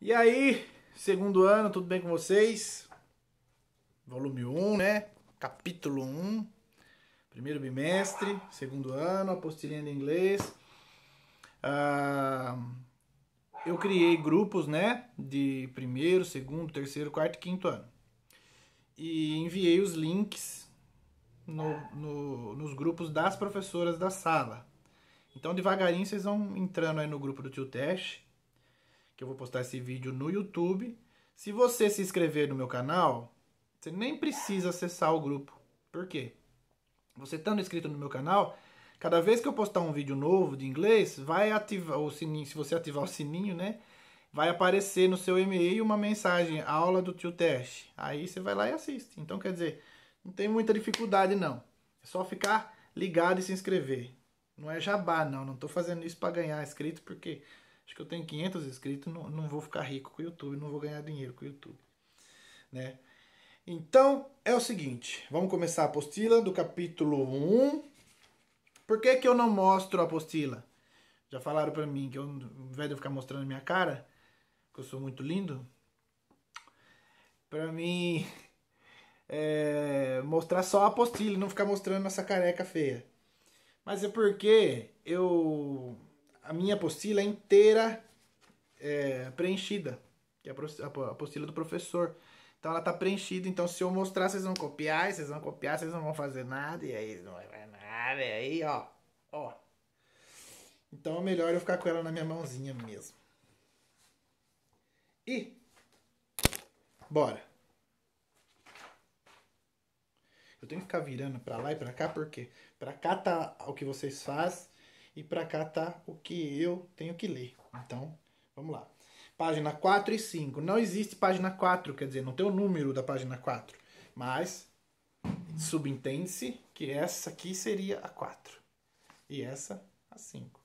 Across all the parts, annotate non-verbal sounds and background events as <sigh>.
E aí, segundo ano, tudo bem com vocês? Volume 1, né? Capítulo 1. Primeiro bimestre, segundo ano, apostilinha de inglês. Ah, eu criei grupos, né? De primeiro, segundo, terceiro, quarto e quinto ano. E enviei os links no, no, nos grupos das professoras da sala. Então, devagarinho, vocês vão entrando aí no grupo do Tio Teste que eu vou postar esse vídeo no YouTube. Se você se inscrever no meu canal, você nem precisa acessar o grupo. Por quê? Você estando inscrito no meu canal, cada vez que eu postar um vídeo novo de inglês, vai ativar o sininho, se você ativar o sininho, né? Vai aparecer no seu e-mail uma mensagem, aula do tio Teste. Aí você vai lá e assiste. Então, quer dizer, não tem muita dificuldade não. É só ficar ligado e se inscrever. Não é jabá, não. Não estou fazendo isso para ganhar inscrito, porque Acho que eu tenho 500 inscritos, não, não vou ficar rico com o YouTube, não vou ganhar dinheiro com o YouTube, né? Então, é o seguinte, vamos começar a apostila do capítulo 1. Por que que eu não mostro a apostila? Já falaram para mim que eu, ao invés de eu ficar mostrando a minha cara, que eu sou muito lindo, para mim <laughs> é, mostrar só a apostila e não ficar mostrando essa careca feia. Mas é porque eu a minha apostila inteira é, preenchida, que é a apostila do professor. Então ela tá preenchida, então se eu mostrar, vocês vão copiar, vocês vão copiar, vocês não vão fazer nada, e aí não vai fazer nada, e aí, ó, ó. Então é melhor eu ficar com ela na minha mãozinha mesmo. E bora. Eu tenho que ficar virando para lá e para cá porque para cá tá o que vocês fazem e para cá tá o que eu tenho que ler. Então, vamos lá. Página 4 e 5. Não existe página 4, quer dizer, não tem o número da página 4, mas subentende-se que essa aqui seria a 4 e essa a 5.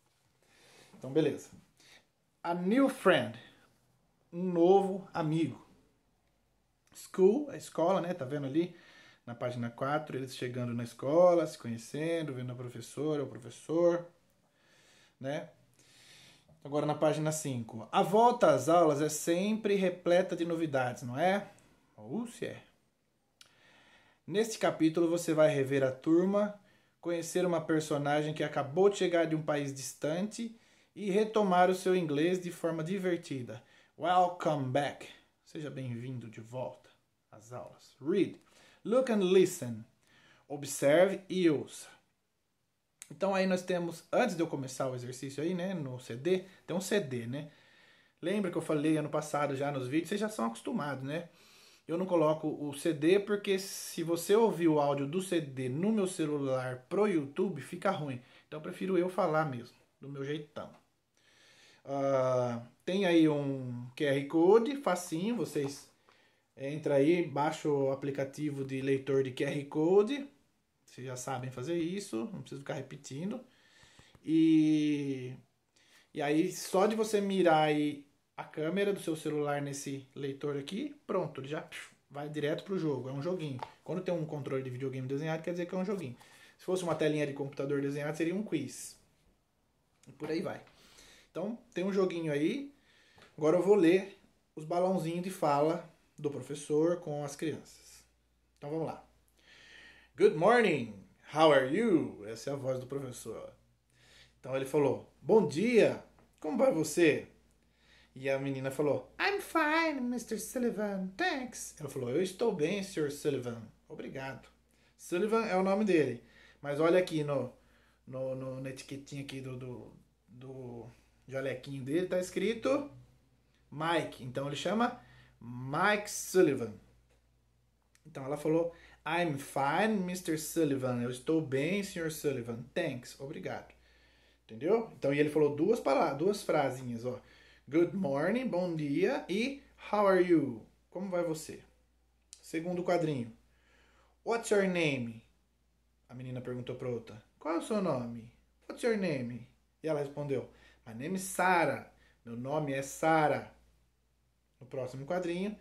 Então, beleza. A new friend, um novo amigo. School, a escola, né? Tá vendo ali? na página 4, eles chegando na escola, se conhecendo, vendo a professora, o professor, né? Agora na página 5. A volta às aulas é sempre repleta de novidades, não é? Ou uh, se é. Neste capítulo você vai rever a turma, conhecer uma personagem que acabou de chegar de um país distante e retomar o seu inglês de forma divertida. Welcome back. Seja bem-vindo de volta às aulas. Read, look and listen. Observe e ouça. Então aí nós temos, antes de eu começar o exercício aí, né, no CD, tem um CD, né? Lembra que eu falei ano passado já nos vídeos, vocês já são acostumados, né? Eu não coloco o CD porque se você ouvir o áudio do CD no meu celular pro YouTube, fica ruim. Então eu prefiro eu falar mesmo, do meu jeitão. Uh, tem aí um QR Code, facinho, vocês entra aí, baixa o aplicativo de leitor de QR Code, vocês já sabem fazer isso, não preciso ficar repetindo. E, e aí, só de você mirar aí a câmera do seu celular nesse leitor aqui, pronto, ele já vai direto pro jogo. É um joguinho. Quando tem um controle de videogame desenhado, quer dizer que é um joguinho. Se fosse uma telinha de computador desenhada, seria um quiz. E por aí vai. Então, tem um joguinho aí. Agora eu vou ler os balãozinhos de fala do professor com as crianças. Então vamos lá. Good morning, how are you? Essa é a voz do professor. Então ele falou: Bom dia, como vai você? E a menina falou: I'm fine, Mr. Sullivan, thanks. Ela falou: Eu estou bem, Sr. Sullivan, obrigado. Sullivan é o nome dele, mas olha aqui no, no, no na etiquetinha aqui do, do, do jalequinho dele, tá escrito Mike. Então ele chama Mike Sullivan. Então ela falou: I'm fine, Mr. Sullivan. Eu estou bem, Sr. Sullivan. Thanks. Obrigado. Entendeu? Então, e ele falou duas palavras, duas frasinhas, ó. Good morning, bom dia e how are you? Como vai você? Segundo quadrinho. What's your name? A menina perguntou para outra. Qual é o seu nome? What's your name? E ela respondeu. My name is Sarah. Meu nome é Sarah. No próximo quadrinho.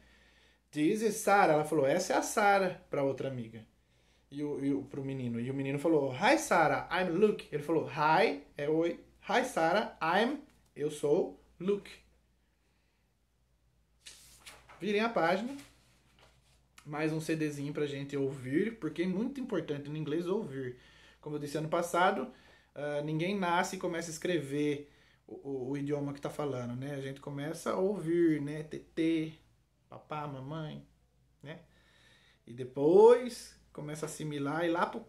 Diz Sara. Ela falou, essa é a Sara para outra amiga. E o, e o pro menino. E o menino falou, hi Sara, I'm Luke. Ele falou, hi, é oi. Hi Sara, I'm, eu sou Luke. Virem a página. Mais um CDzinho pra gente ouvir, porque é muito importante no inglês ouvir. Como eu disse ano passado, uh, ninguém nasce e começa a escrever o, o, o idioma que está falando, né? A gente começa a ouvir, né? TT, papá, mamãe, né? E depois começa a assimilar e lá por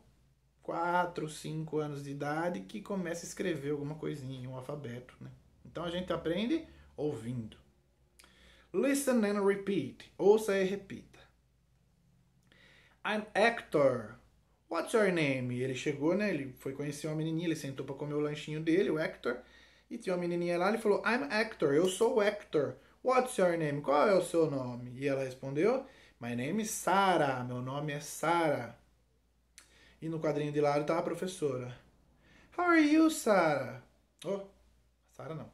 4, 5 anos de idade que começa a escrever alguma coisinha, um alfabeto, né? Então a gente aprende ouvindo. Listen and repeat. Ouça e repita. I'm Hector. What's your name? Ele chegou, né? Ele foi conhecer uma menininha, ele sentou para comer o lanchinho dele, o Hector. E tinha uma menininha lá, ele falou, I'm Hector, eu sou o Hector. What's your name? Qual é o seu nome? E ela respondeu, My name is Sarah. Meu nome é Sarah. E no quadrinho de lado estava tá a professora. How are you, Sarah? Oh, Sarah não.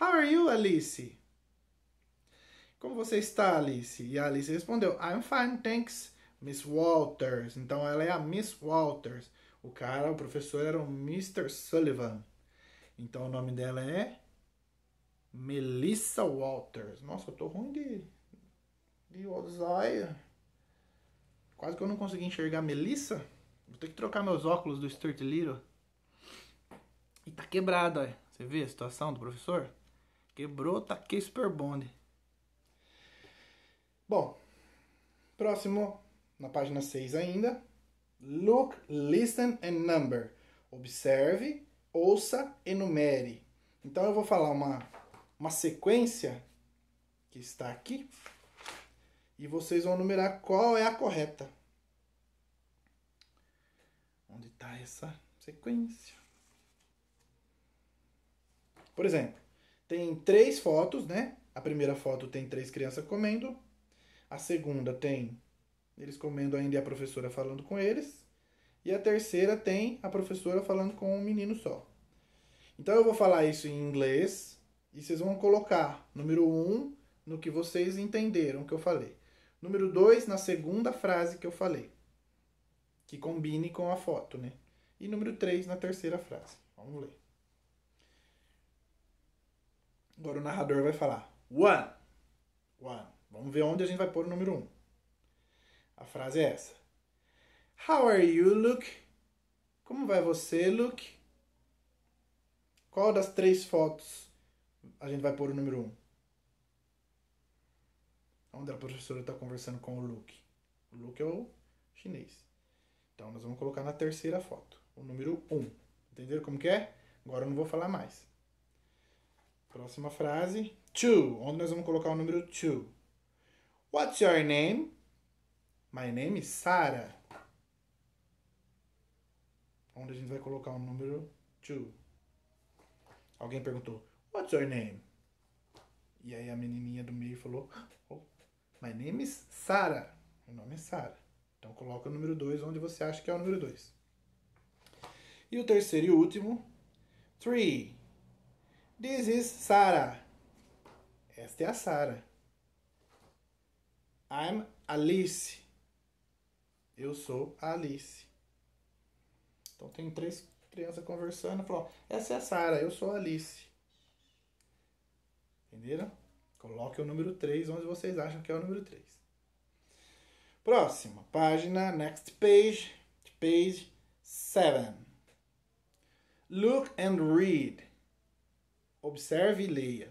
How are you, Alice? Como você está, Alice? E a Alice respondeu, I'm fine, thanks, Miss Walters. Então ela é a Miss Walters. O cara, o professor, era o Mr. Sullivan. Então o nome dela é Melissa Walters. Nossa, eu tô ruim de, de Alzheimer. Quase que eu não consegui enxergar Melissa. Vou ter que trocar meus óculos do Stuart Little. E tá quebrado, olha. Você vê a situação do professor? Quebrou, tá aqui super bonde. Bom, próximo, na página 6 ainda. Look, listen and number. Observe, ouça, enumere. Então eu vou falar uma uma sequência que está aqui e vocês vão numerar qual é a correta. Onde está essa sequência? Por exemplo, tem três fotos, né? A primeira foto tem três crianças comendo, a segunda tem eles comendo ainda e a professora falando com eles, e a terceira tem a professora falando com um menino só. Então eu vou falar isso em inglês, e vocês vão colocar número 1 um, no que vocês entenderam que eu falei. Número 2 na segunda frase que eu falei, que combine com a foto, né? E número 3 na terceira frase. Vamos ler. Agora o narrador vai falar: One. One. Vamos ver onde a gente vai pôr o número 1. Um. A frase é essa: How are you, Luke? Como vai você, Luke? Qual das três fotos a gente vai pôr o número 1. Um. Onde a professora está conversando com o Luke. O Luke é o chinês. Então nós vamos colocar na terceira foto, o número 1. Um. Entenderam como que é? Agora eu não vou falar mais. Próxima frase. Two, onde nós vamos colocar o número two. What's your name? My name is Sarah. Onde a gente vai colocar o número two. Alguém perguntou, What's your name? E aí a menininha do meio falou: oh, My name is Sarah. Meu nome é Sarah. Então coloca o número 2 onde você acha que é o número 2. E o terceiro e último: Three. This is Sarah. Esta é a Sarah. I'm Alice. Eu sou a Alice. Então tem três crianças conversando, falou: "Essa é a Sara, eu sou a Alice". Entenderam? Coloque o número 3 onde vocês acham que é o número 3. Próxima página, next page, page 7. Look and read. Observe e leia.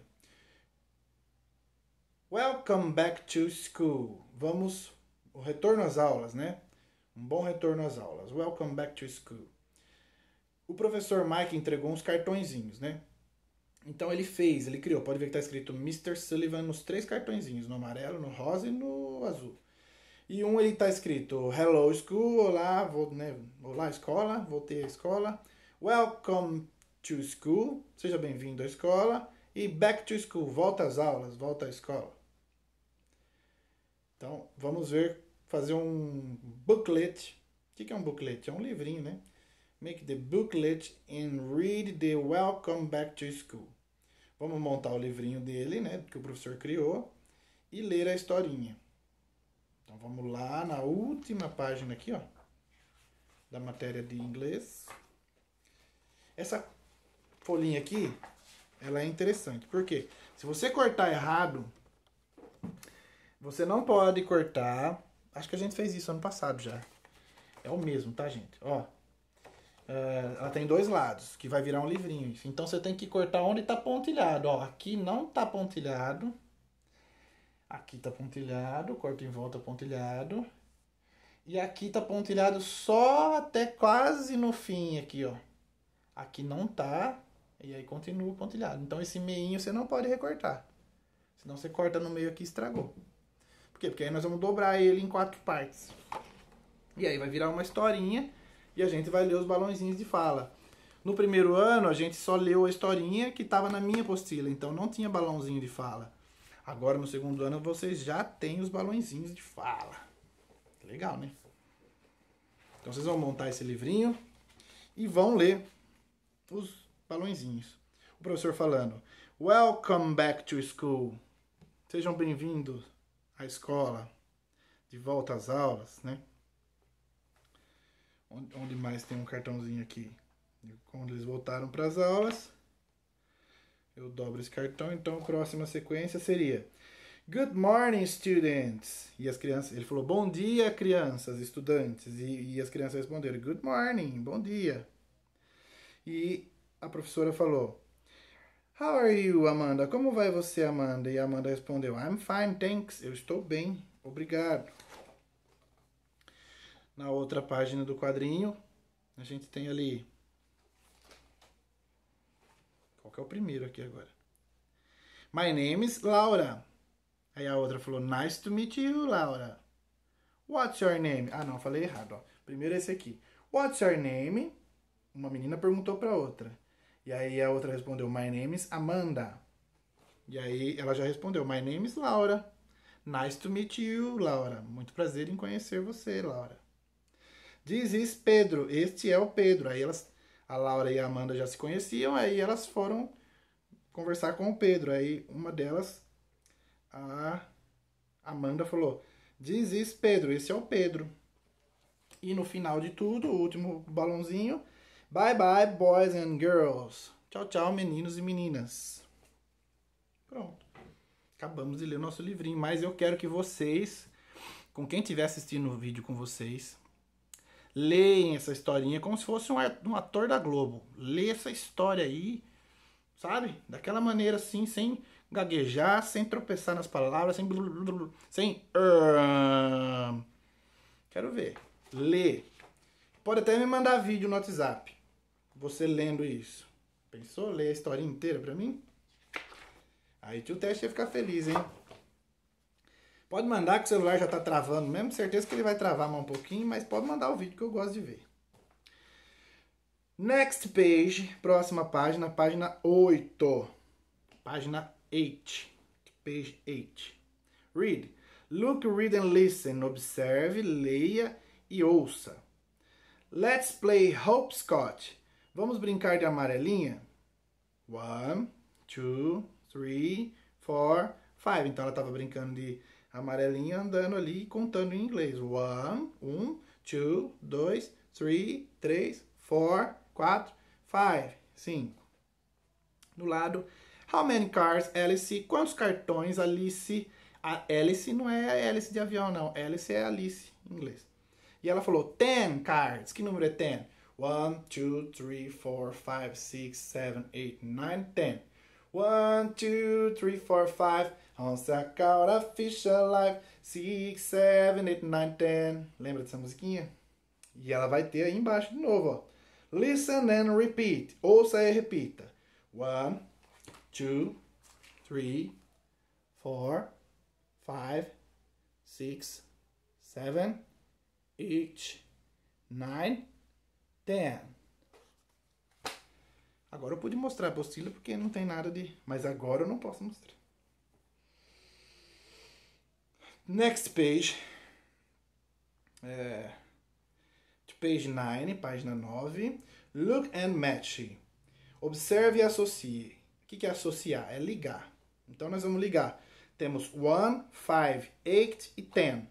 Welcome back to school. Vamos, o retorno às aulas, né? Um bom retorno às aulas. Welcome back to school. O professor Mike entregou uns cartõezinhos, né? Então ele fez, ele criou. Pode ver que está escrito Mr. Sullivan nos três cartõezinhos, no amarelo, no rosa e no azul. E um ele está escrito Hello School, olá, vou, né, olá escola, voltei à escola. Welcome to school, seja bem-vindo à escola. E back to school, volta às aulas, volta à escola. Então vamos ver, fazer um booklet. O que é um booklet? É um livrinho, né? Make the booklet and read the Welcome Back to School. Vamos montar o livrinho dele, né, que o professor criou, e ler a historinha. Então vamos lá na última página aqui, ó, da matéria de inglês. Essa folhinha aqui, ela é interessante, porque se você cortar errado, você não pode cortar. Acho que a gente fez isso ano passado já. É o mesmo, tá, gente? Ó, é, ela tem dois lados, que vai virar um livrinho. Então você tem que cortar onde está pontilhado. Ó, aqui não está pontilhado. Aqui está pontilhado, corta em volta pontilhado. E aqui está pontilhado só até quase no fim aqui, ó. Aqui não tá, e aí continua pontilhado. Então esse meinho você não pode recortar. Senão você corta no meio aqui e estragou. Por quê? Porque aí nós vamos dobrar ele em quatro partes. E aí vai virar uma historinha e a gente vai ler os balãozinhos de fala. No primeiro ano, a gente só leu a historinha que estava na minha apostila, então não tinha balãozinho de fala. Agora, no segundo ano, vocês já têm os balãozinhos de fala. Legal, né? Então, vocês vão montar esse livrinho e vão ler os balãozinhos. O professor falando: Welcome back to school. Sejam bem-vindos à escola, de volta às aulas, né? Onde, onde mais tem um cartãozinho aqui? Quando eles voltaram para as aulas, eu dobro esse cartão. Então, a próxima sequência seria Good morning, students. E as crianças, ele falou bom dia, crianças, estudantes. E, e as crianças responderam Good morning, bom dia. E a professora falou How are you, Amanda? Como vai você, Amanda? E a Amanda respondeu: I'm fine, thanks. Eu estou bem, obrigado na outra página do quadrinho, a gente tem ali. Qual que é o primeiro aqui agora? My name is Laura. Aí a outra falou, Nice to meet you, Laura. What's your name? Ah, não, falei errado. Ó. Primeiro esse aqui. What's your name? Uma menina perguntou para outra. E aí a outra respondeu, My name is Amanda. E aí ela já respondeu, My name is Laura. Nice to meet you, Laura. Muito prazer em conhecer você, Laura. Dizes Pedro, este é o Pedro. Aí elas, a Laura e a Amanda já se conheciam, aí elas foram conversar com o Pedro. Aí uma delas, a Amanda falou: Dizes Pedro, esse é o Pedro. E no final de tudo, o último balãozinho: Bye bye, boys and girls. Tchau, tchau, meninos e meninas. Pronto. Acabamos de ler o nosso livrinho, mas eu quero que vocês, com quem estiver assistindo o vídeo com vocês, leem essa historinha como se fosse um ator da Globo. Lê essa história aí, sabe? Daquela maneira assim, sem gaguejar, sem tropeçar nas palavras, sem. Blu, blu, blu, sem. Uh... Quero ver. Lê. Pode até me mandar vídeo no WhatsApp. Você lendo isso. Pensou? ler a história inteira pra mim? Aí tio Teste ia ficar feliz, hein? Pode mandar que o celular já está travando mesmo, certeza que ele vai travar mais um pouquinho, mas pode mandar o vídeo que eu gosto de ver. Next page, próxima página, página 8. Página 8. Page 8. Read. Look, read and listen. Observe, leia e ouça. Let's play hopscotch. Vamos brincar de amarelinha? One, two, three, four, five. Então ela estava brincando de amarelinha andando ali contando em inglês. One, um, two, dois, three, três, four, quatro, five, cinco. Do lado, how many cars, Alice? Quantos cartões, Alice? A Alice não é a Alice de avião, não. Alice é Alice, em inglês. E ela falou, ten cards. Que número é ten? One, two, three, four, five, six, seven, eight, nine, ten. One, two, three, four, five, Once I caught a six, seven, eight, nine, ten. Lembra dessa musiquinha? E ela vai ter aí embaixo de novo, ó. Listen and repeat. Ouça e repita. One, two, three, four, five, six, seven, eight, nine, ten. Agora eu pude mostrar a apostila porque não tem nada de... Mas agora eu não posso mostrar. Next page. É, page 9, página 9. Look and match. Observe e associe. O que é associar? É ligar. Então nós vamos ligar. Temos 1, 5, 8 e 10. O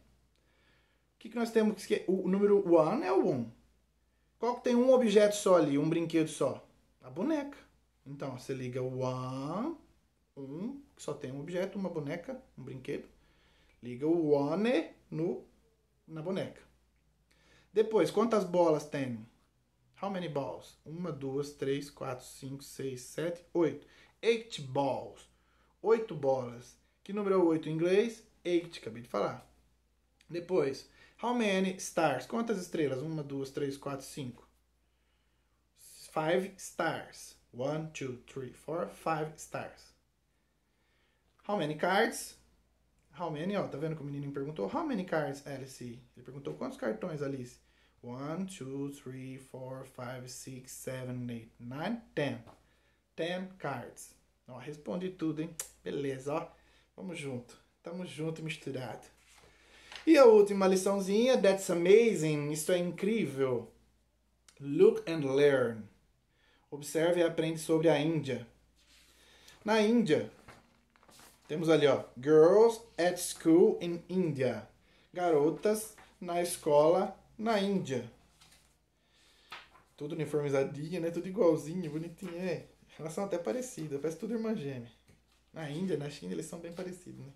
que, que nós temos que. O número 1 é o 1. Qual que tem um objeto só ali, um brinquedo só? A boneca. Então você liga 1, 1, que só tem um objeto, uma boneca, um brinquedo. Liga o one no, na boneca. Depois, quantas bolas tem? How many balls? Uma, duas, três, quatro, cinco, seis, sete, oito. Eight balls. Oito bolas. Que número é oito em inglês? Eight, acabei de falar. Depois, how many stars? Quantas estrelas? Uma, duas, três, quatro, cinco. Five stars. One, two, three, four, five stars. How many cards? How many, ó, tá vendo que o menino perguntou? How many cards, Alice? Ele perguntou quantos cartões, Alice? 1, 2, 3, 4, 5, 6, 7, 8, 9, 10. 10 cards. Ó, respondi tudo, hein? Beleza, ó. Vamos junto. Tamo junto, misturado. E a última liçãozinha, that's amazing, Isso é incrível. Look and learn. Observe e aprende sobre a Índia. Na Índia, temos ali, ó, Girls at School in India. Garotas na escola na Índia. Tudo uniformizadinho, né? Tudo igualzinho, bonitinho. É. Elas são até parecidas, parece tudo irmã gêmea. Na Índia, na China, eles são bem parecidos, né?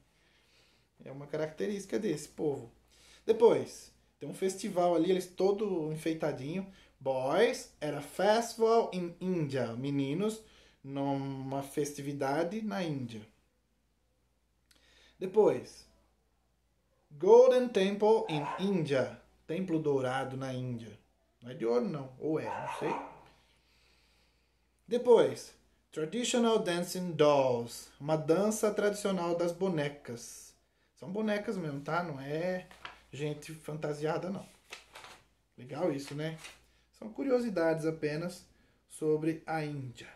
É uma característica desse povo. Depois, tem um festival ali, eles todo enfeitadinho. Boys era festival in India. Meninos numa festividade na Índia. Depois, Golden Temple in India. Templo Dourado na Índia. Não é de ouro, não. Ou é, não sei. Depois, Traditional Dancing Dolls. Uma dança tradicional das bonecas. São bonecas mesmo, tá? Não é gente fantasiada, não. Legal isso, né? São curiosidades apenas sobre a Índia.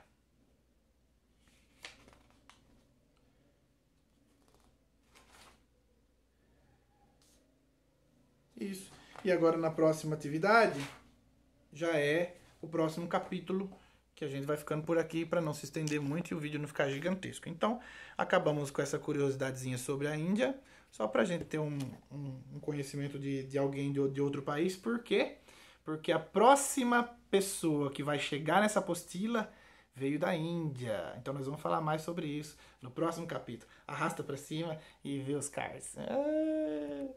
Isso. E agora na próxima atividade já é o próximo capítulo que a gente vai ficando por aqui para não se estender muito e o vídeo não ficar gigantesco. Então, acabamos com essa curiosidadezinha sobre a Índia, só para a gente ter um, um, um conhecimento de, de alguém de, de, outro país. Por quê? Porque a próxima pessoa que vai chegar nessa apostila veio da Índia. Então, nós vamos falar mais sobre isso no próximo capítulo. Arrasta para cima e vê os cards. Ah!